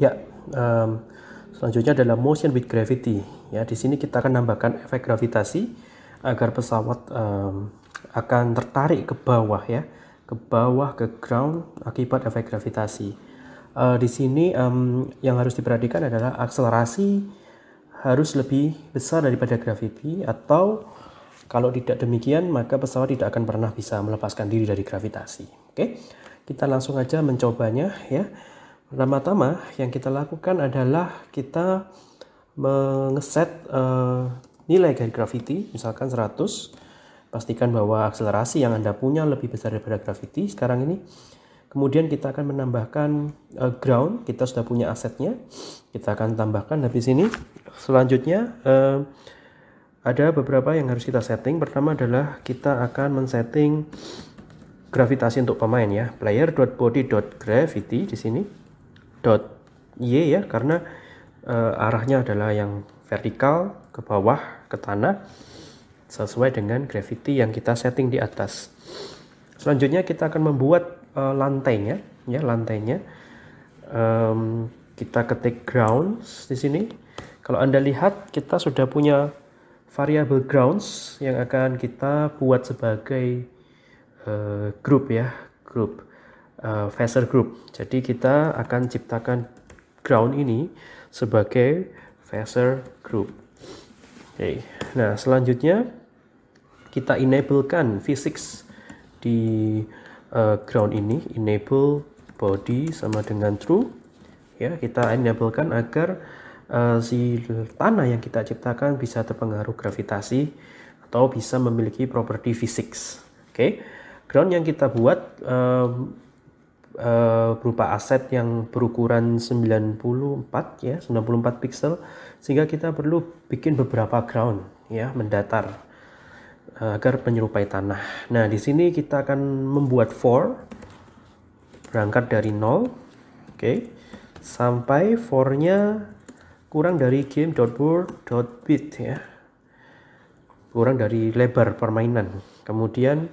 Ya, um, selanjutnya adalah motion with gravity. Ya, di sini kita akan nambahkan efek gravitasi agar pesawat um, akan tertarik ke bawah ya, ke bawah ke ground akibat efek gravitasi. Uh, di sini um, yang harus diperhatikan adalah akselerasi harus lebih besar daripada gravity atau kalau tidak demikian, maka pesawat tidak akan pernah bisa melepaskan diri dari gravitasi. Oke, kita langsung aja mencobanya ya. Pertama-tama yang kita lakukan adalah kita mengeset uh, nilai dari gravity, misalkan 100. Pastikan bahwa akselerasi yang Anda punya lebih besar daripada gravity sekarang ini. Kemudian kita akan menambahkan uh, ground, kita sudah punya asetnya. Kita akan tambahkan habis ini. Selanjutnya uh, ada beberapa yang harus kita setting. Pertama adalah kita akan men-setting gravitasi untuk pemain ya. Player.body.gravity di sini dot Y ya karena uh, arahnya adalah yang vertikal ke bawah ke tanah sesuai dengan gravity yang kita setting di atas. Selanjutnya kita akan membuat uh, lantainya ya lantainya. Um, kita ketik grounds di sini. Kalau Anda lihat kita sudah punya variable grounds yang akan kita buat sebagai uh, eh, grup ya, uh, uh, group. Jadi kita akan ciptakan ground ini sebagai Facer group. Oke. Okay. Nah, selanjutnya kita enablekan physics di uh, ground ini enable body sama dengan true ya kita enablekan agar uh, si tanah yang kita ciptakan bisa terpengaruh gravitasi atau bisa memiliki properti physics oke okay. ground yang kita buat um, Eh, berupa aset yang berukuran 94 ya 94 pixel sehingga kita perlu bikin beberapa ground ya mendatar eh, agar menyerupai tanah. Nah di sini kita akan membuat for berangkat dari nol oke okay, sampai for kurang dari game.board.bit ya kurang dari lebar permainan kemudian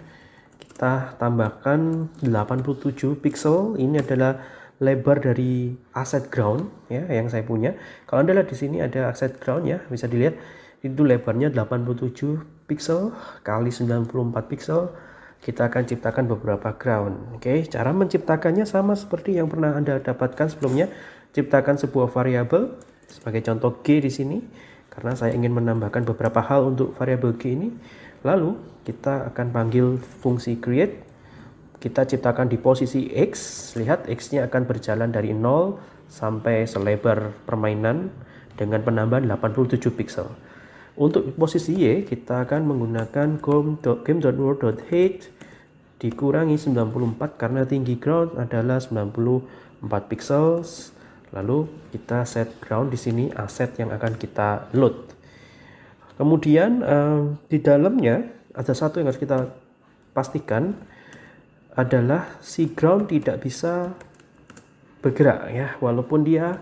kita tambahkan 87 pixel ini adalah lebar dari aset ground ya yang saya punya kalau anda lihat di sini ada aset ground ya bisa dilihat itu lebarnya 87 pixel kali 94 pixel kita akan ciptakan beberapa ground oke okay? cara menciptakannya sama seperti yang pernah anda dapatkan sebelumnya ciptakan sebuah variabel sebagai contoh G di sini karena saya ingin menambahkan beberapa hal untuk variabel G ini lalu kita akan panggil fungsi create kita ciptakan di posisi X lihat X nya akan berjalan dari 0 sampai selebar permainan dengan penambahan 87 pixel untuk posisi Y kita akan menggunakan game.world.height dikurangi 94 karena tinggi ground adalah 94 pixels Lalu kita set ground di sini aset yang akan kita load. Kemudian eh, di dalamnya ada satu yang harus kita pastikan adalah si ground tidak bisa bergerak ya walaupun dia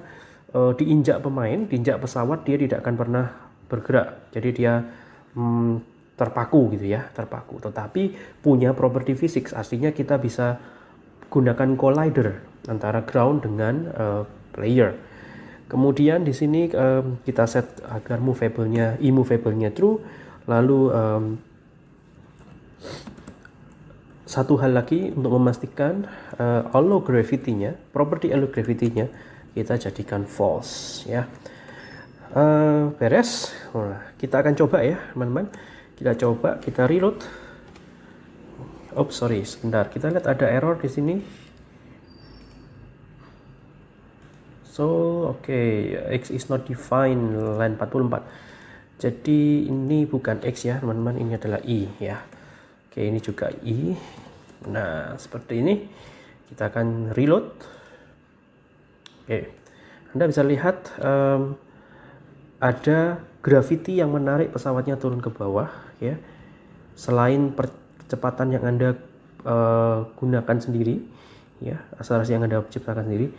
uh, diinjak pemain, diinjak pesawat dia tidak akan pernah bergerak. Jadi dia mm, terpaku gitu ya, terpaku. Tetapi punya properti fisik, artinya kita bisa gunakan collider antara ground dengan uh, layer. Kemudian di sini um, kita set agar movable-nya, immovable-nya true. Lalu um, satu hal lagi untuk memastikan uh, eh, allow gravity-nya, property allow gravity-nya kita jadikan false ya. Uh, beres. Nah, kita akan coba ya, teman-teman. Kita coba, kita reload. Oh sorry, sebentar. Kita lihat ada error di sini. so oke okay, x is not defined line 44 jadi ini bukan x ya teman-teman ini adalah i ya oke okay, ini juga i nah seperti ini kita akan reload oke okay. anda bisa lihat um, ada gravity yang menarik pesawatnya turun ke bawah ya selain percepatan yang anda uh, gunakan sendiri ya asal yang anda ciptakan sendiri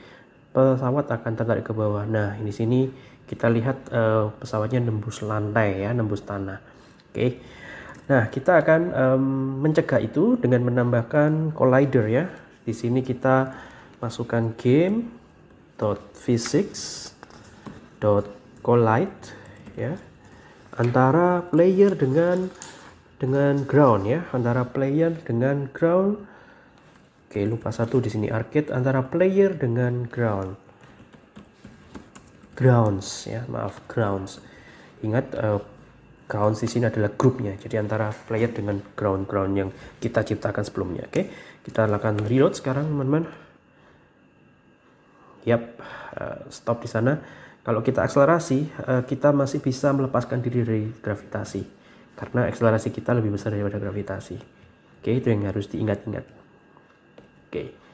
pesawat akan tertarik ke bawah. Nah, di sini kita lihat uh, pesawatnya nembus lantai ya, nembus tanah. Oke. Okay. Nah, kita akan um, mencegah itu dengan menambahkan collider ya. Di sini kita masukkan game dot physics dot collide ya antara player dengan dengan ground ya antara player dengan ground Oke, lupa satu di sini arcade antara player dengan ground. Grounds ya, maaf grounds. Ingat uh, grounds di sini adalah grupnya. Jadi antara player dengan ground-ground yang kita ciptakan sebelumnya, oke. Kita akan reload sekarang, teman-teman. Yap, uh, stop di sana. Kalau kita akselerasi, eh, kita masih bisa melepaskan diri dari gravitasi. Karena akselerasi kita lebih besar daripada gravitasi. Oke, itu yang harus diingat-ingat. থাকে